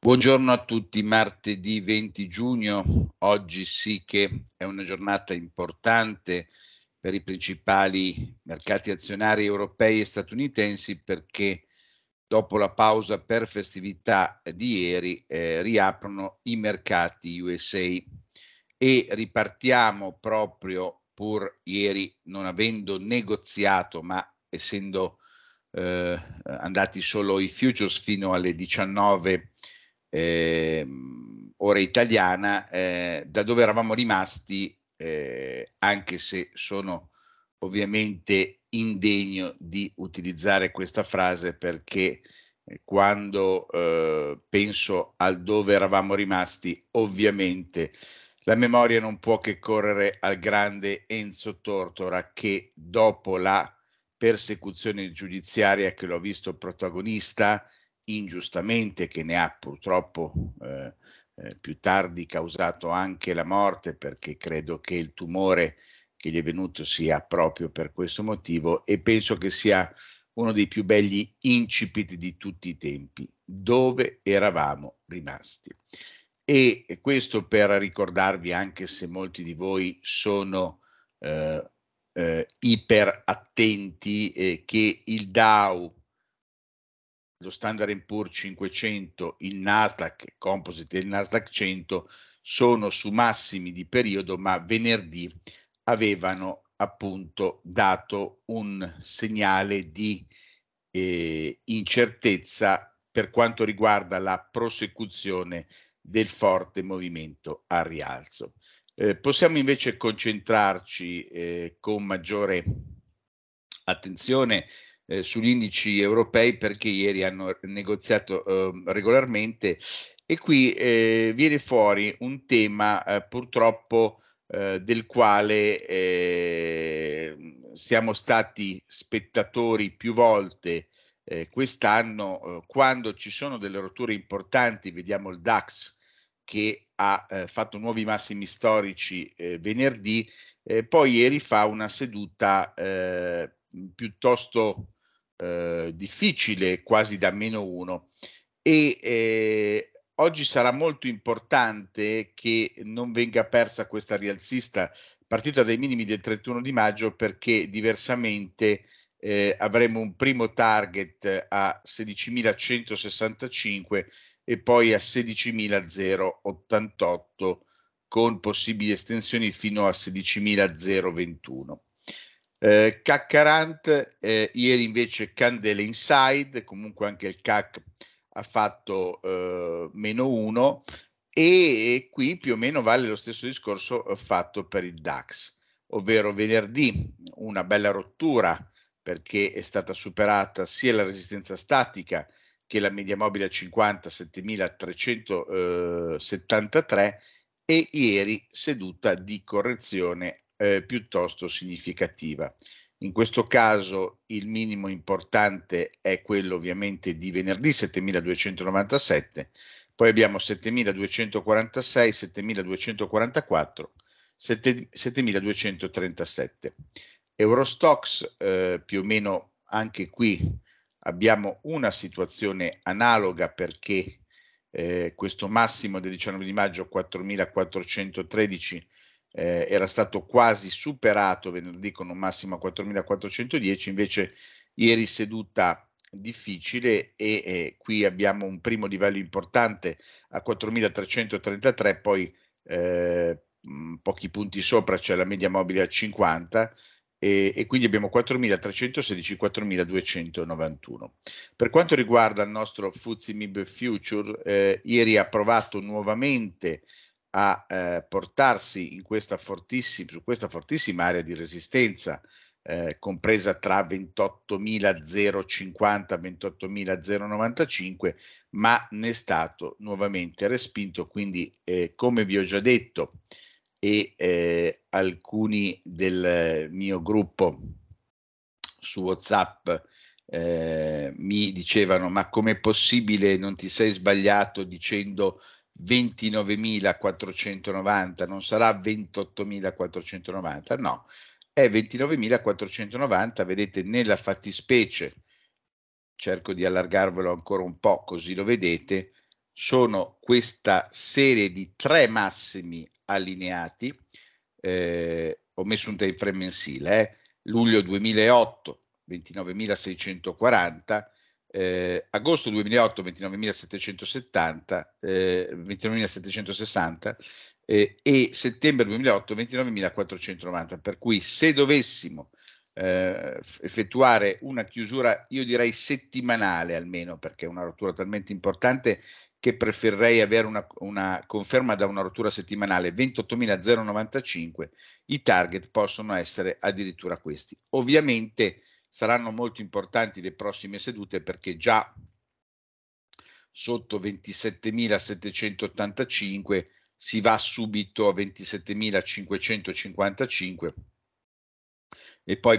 Buongiorno a tutti, martedì 20 giugno, oggi sì che è una giornata importante per i principali mercati azionari europei e statunitensi perché dopo la pausa per festività di ieri eh, riaprono i mercati USA e ripartiamo proprio pur ieri non avendo negoziato ma essendo eh, andati solo i futures fino alle 19 eh, ora italiana eh, da dove eravamo rimasti, eh, anche se sono ovviamente indegno di utilizzare questa frase perché eh, quando eh, penso al dove eravamo rimasti, ovviamente la memoria non può che correre al grande Enzo Tortora che dopo la persecuzione giudiziaria che l'ho visto protagonista, ingiustamente, che ne ha purtroppo eh, eh, più tardi causato anche la morte, perché credo che il tumore che gli è venuto sia proprio per questo motivo e penso che sia uno dei più belli incipiti di tutti i tempi, dove eravamo rimasti. E questo per ricordarvi, anche se molti di voi sono eh, eh, iper attenti, eh, che il DAO lo Standard Poor's 500, il Nasdaq Composite e il Nasdaq 100 sono su massimi di periodo, ma venerdì avevano appunto dato un segnale di eh, incertezza per quanto riguarda la prosecuzione del forte movimento a rialzo. Eh, possiamo invece concentrarci eh, con maggiore attenzione eh, sugli indici europei perché ieri hanno negoziato eh, regolarmente e qui eh, viene fuori un tema eh, purtroppo eh, del quale ehm, siamo stati spettatori più volte eh, quest'anno quando ci sono delle rotture importanti, vediamo il DAX che ha eh, fatto nuovi massimi storici eh, venerdì, eh, poi ieri fa una seduta piuttosto eh, difficile, quasi da meno uno. E eh, oggi sarà molto importante che non venga persa questa rialzista partita dai minimi del 31 di maggio perché diversamente eh, avremo un primo target a 16.165 e poi a 16.088 con possibili estensioni fino a 16.021. Eh, CAC 40, eh, ieri invece Candele Inside, comunque anche il CAC ha fatto eh, meno 1 e, e, qui più o meno vale lo stesso discorso eh, fatto per il DAX, ovvero venerdì una bella rottura perché è stata superata sia la resistenza statica che la media mobile a 50 7373 eh, e ieri seduta di correzione eh, piuttosto significativa. In questo caso il minimo importante è quello ovviamente di venerdì 7297, poi abbiamo 7246, 7244, 7237. Eurostox eh, più o meno anche qui abbiamo una situazione analoga perché eh, questo massimo del 19 di maggio 4413 eh, era stato quasi superato venerdì con un massimo a 4.410, invece ieri seduta difficile e eh, qui abbiamo un primo livello importante a 4.333, poi eh, mm, pochi punti sopra c'è la media mobile a 50 e, e, quindi abbiamo 4.316, 4.291. Per quanto riguarda il nostro FTSE MIB Future, eh, ieri ha provato nuovamente a eh, portarsi questa su questa fortissima area di resistenza, eh, compresa tra 28.050 e 28.095, ma ne è stato nuovamente respinto. Quindi, eh, come vi ho già detto, e eh, alcuni del mio gruppo su WhatsApp eh, mi dicevano: Ma com'è possibile? Non ti sei sbagliato dicendo 29.490, non sarà 28.490, no, è 29.490, vedete nella fattispecie, cerco di allargarvelo ancora un po' così lo vedete, sono questa serie di tre massimi allineati, eh, ho messo un time frame mensile, eh, luglio 2008 29.640, eh, agosto 2008 29.770, eh, 29.760 eh, e settembre 2008 29.490. Per cui se dovessimo eh, effettuare una chiusura, io direi settimanale almeno, perché è una rottura talmente importante che preferirei avere una, una conferma da una rottura settimanale 28.095, i target possono essere addirittura questi. Ovviamente saranno molto importanti le prossime sedute perché già sotto 27.785 si va subito a 27.555 e poi 27.365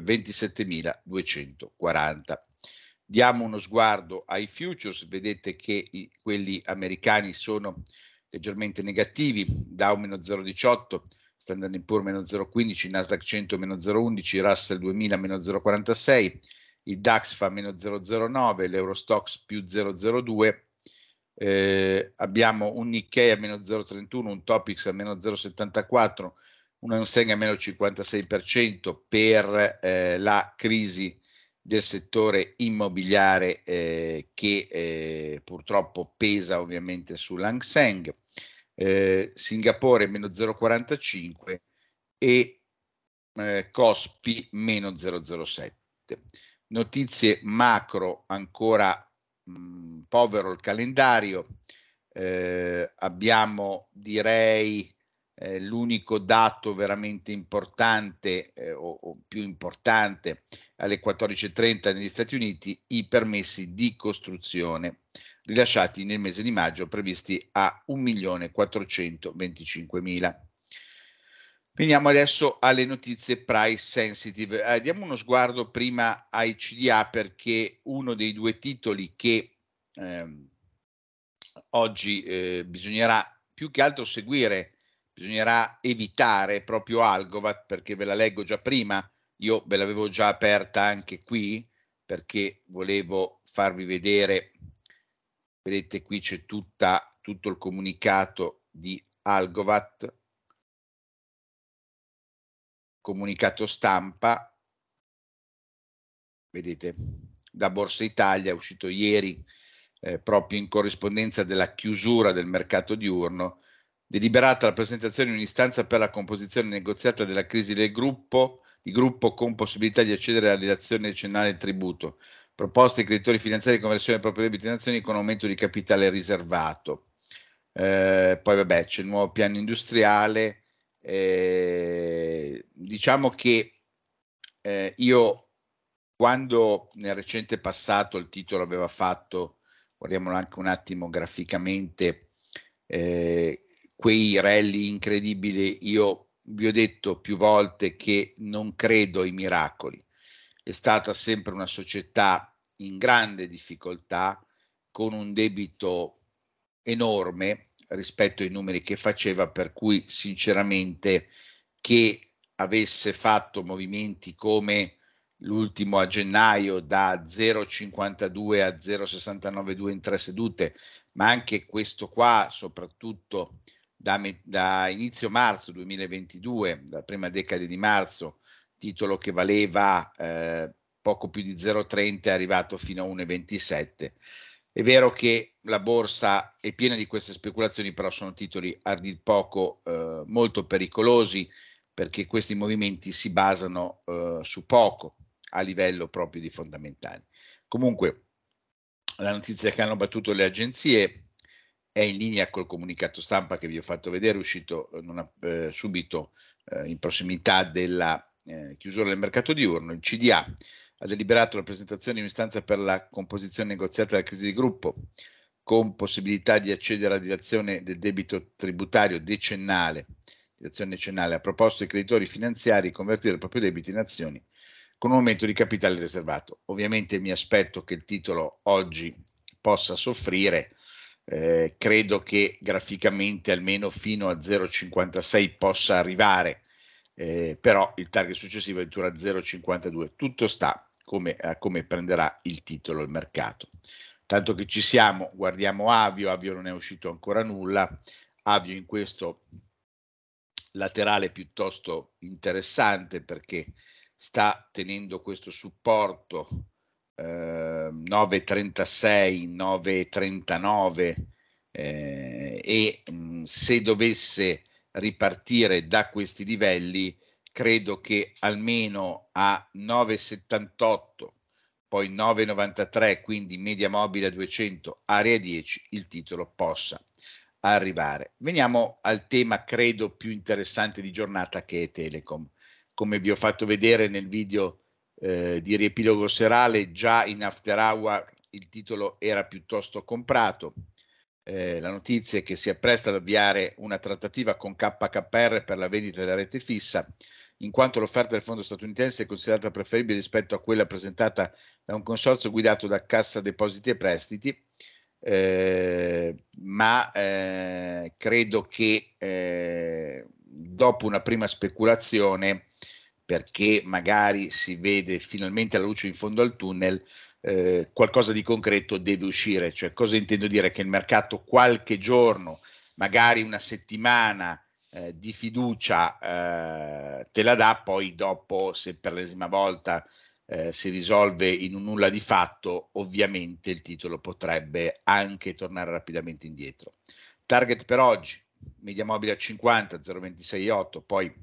27.240. Diamo uno sguardo ai futures, vedete che i, quelli americani sono leggermente negativi, Dow meno 0,18 Standard Poor meno 0,15, Nasdaq 100 meno 0,11, Russell 2000 meno 0,46, il DAX fa meno 0,09, l'Eurostox più 0,02, eh, abbiamo un Nikkei a meno 0,31, un Topix a meno 0,74, una Nseng a meno 56% per eh, la crisi del settore immobiliare eh, che eh, purtroppo pesa ovviamente sull'Hang sull'Anseng eh, Singapore meno 0,45 e eh, Cospi meno 0,07. Notizie macro ancora mh, povero il calendario, eh, abbiamo direi l'unico dato veramente importante eh, o, o, più importante alle 14.30 negli Stati Uniti, i permessi di costruzione rilasciati nel mese di maggio previsti a 1.425.000. Veniamo adesso alle notizie price sensitive. Eh, diamo uno sguardo prima ai CDA perché uno dei due titoli che ehm, oggi eh, bisognerà più che altro seguire bisognerà evitare proprio Algovat perché ve la leggo già prima, io ve l'avevo già aperta anche qui perché volevo farvi vedere, vedete qui c'è tutta, tutto il comunicato di Algovat, comunicato stampa, vedete, da Borsa Italia, uscito ieri eh, proprio in corrispondenza della chiusura del mercato diurno, deliberata la presentazione di un'istanza per la composizione negoziata della crisi del gruppo, di gruppo con possibilità di accedere alla relazione decennale del tributo, proposte ai creditori finanziari di conversione del proprio debito in azioni con aumento di capitale riservato. Eh, poi vabbè c'è il nuovo piano industriale, eh, diciamo che eh, io quando nel recente passato il titolo aveva fatto, guardiamolo anche un attimo graficamente, eh, quei rally incredibili, io vi ho detto più volte che non credo ai miracoli. È stata sempre una società in grande difficoltà, con un debito enorme rispetto ai numeri che faceva, per cui sinceramente che avesse fatto movimenti come l'ultimo a gennaio da 0,52 a 0,692 in tre sedute, ma anche questo qua, soprattutto da, da inizio marzo 2022, dalla prima decade di marzo, titolo che valeva eh, poco più di 0,30 è arrivato fino a 1,27. È vero che la borsa è piena di queste speculazioni, però sono titoli a dir poco eh, molto pericolosi perché questi movimenti si basano eh, su poco a livello proprio di fondamentali. Comunque, la notizia che hanno battuto le agenzie è in linea col comunicato stampa che vi ho fatto vedere, uscito eh, non, eh, subito eh, in prossimità della eh, chiusura del mercato diurno. Il CDA ha deliberato la presentazione di un'istanza per la composizione negoziata della crisi di gruppo, con possibilità di accedere alla dilazione del debito tributario decennale. Dilazione decennale ha proposto ai creditori finanziari di convertire il proprio debito in azioni con un aumento di capitale riservato. Ovviamente mi aspetto che il titolo oggi possa soffrire eh, credo che graficamente almeno fino a 0,56 possa arrivare, eh, però il target successivo è addirittura 0,52. Tutto sta come, a come prenderà il titolo il mercato. Tanto che ci siamo, guardiamo Avio, Avio non è uscito ancora nulla, Avio in questo laterale piuttosto interessante perché sta tenendo questo supporto eh, 9,36, 9,39 eh, e mh, mm, se dovesse ripartire da questi livelli credo che almeno a 9,78 poi 9,93 quindi media mobile a 200 area 10 il titolo possa arrivare. Veniamo al tema credo più interessante di giornata che è Telecom. Come vi ho fatto vedere nel video eh, di riepilogo serale, già in After Hour il titolo era piuttosto comprato. Eh, la notizia è che si appresta ad avviare una trattativa con KKR per la vendita della rete fissa, in quanto l'offerta del fondo statunitense è considerata preferibile rispetto a quella presentata da un consorzio guidato da Cassa Depositi e Prestiti, eh, ma eh, credo che eh, dopo una prima speculazione perché magari si vede finalmente la luce in fondo al tunnel, eh, qualcosa di concreto deve uscire. Cioè, cosa intendo dire? Che il mercato qualche giorno, magari una settimana eh, di fiducia eh, te la dà, poi dopo, se per l'ennesima volta eh, si risolve in un nulla di fatto, ovviamente il titolo potrebbe anche tornare rapidamente indietro. Target per oggi, media mobile a 50, 0,268, poi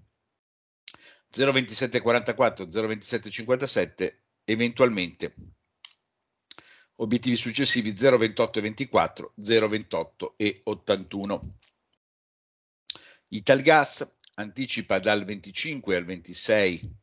02744, 02757 eventualmente. Obiettivi successivi 028 e 24, 028 e 81. Italgas anticipa dal 25 al 26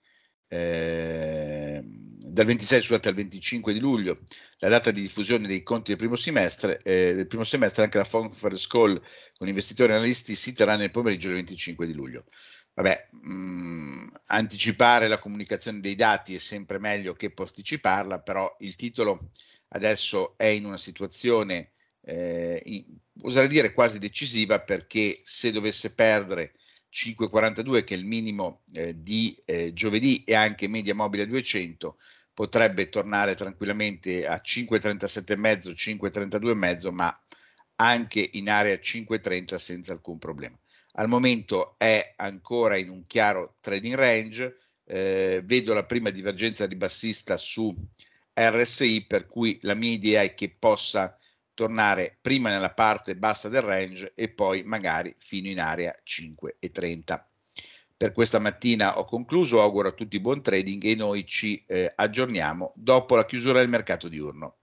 eh, dal 26 scusate, al 25 di luglio la data di diffusione dei conti del primo semestre, eh, del primo semestre anche la conference call con investitori e analisti si terrà nel pomeriggio del 25 di luglio. Vabbè, mh, mm, anticipare la comunicazione dei dati è sempre meglio che posticiparla, però il titolo adesso è in una situazione, eh, in, oserei dire quasi decisiva, perché se dovesse perdere 5,42, che è il minimo eh, di eh, giovedì, e anche media mobile 200, potrebbe tornare tranquillamente a 5,37,5, 5,32,5, ma anche in area 5,30 senza alcun problema. Al momento è ancora in un chiaro trading range, eh, vedo la prima divergenza ribassista su RSI, per cui la mia idea è che possa tornare prima nella parte bassa del range e poi magari fino in area 5,30. Per questa mattina ho concluso, auguro a tutti buon trading e noi ci eh, aggiorniamo dopo la chiusura del mercato diurno.